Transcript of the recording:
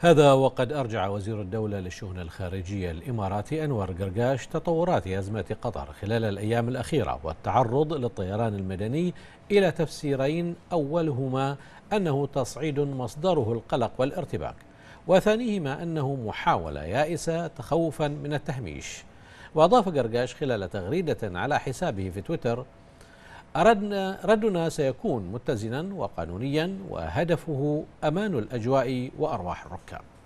هذا وقد أرجع وزير الدولة للشؤون الخارجية الإماراتي أنور قرقاش تطورات أزمة قطر خلال الأيام الأخيرة والتعرض للطيران المدني إلى تفسيرين أولهما أنه تصعيد مصدره القلق والارتباك وثانيهما أنه محاولة يائسة تخوفا من التهميش وأضاف قرقاش خلال تغريدة على حسابه في تويتر أردنا ردنا سيكون متزنا وقانونيا وهدفه أمان الأجواء وأرواح الركاب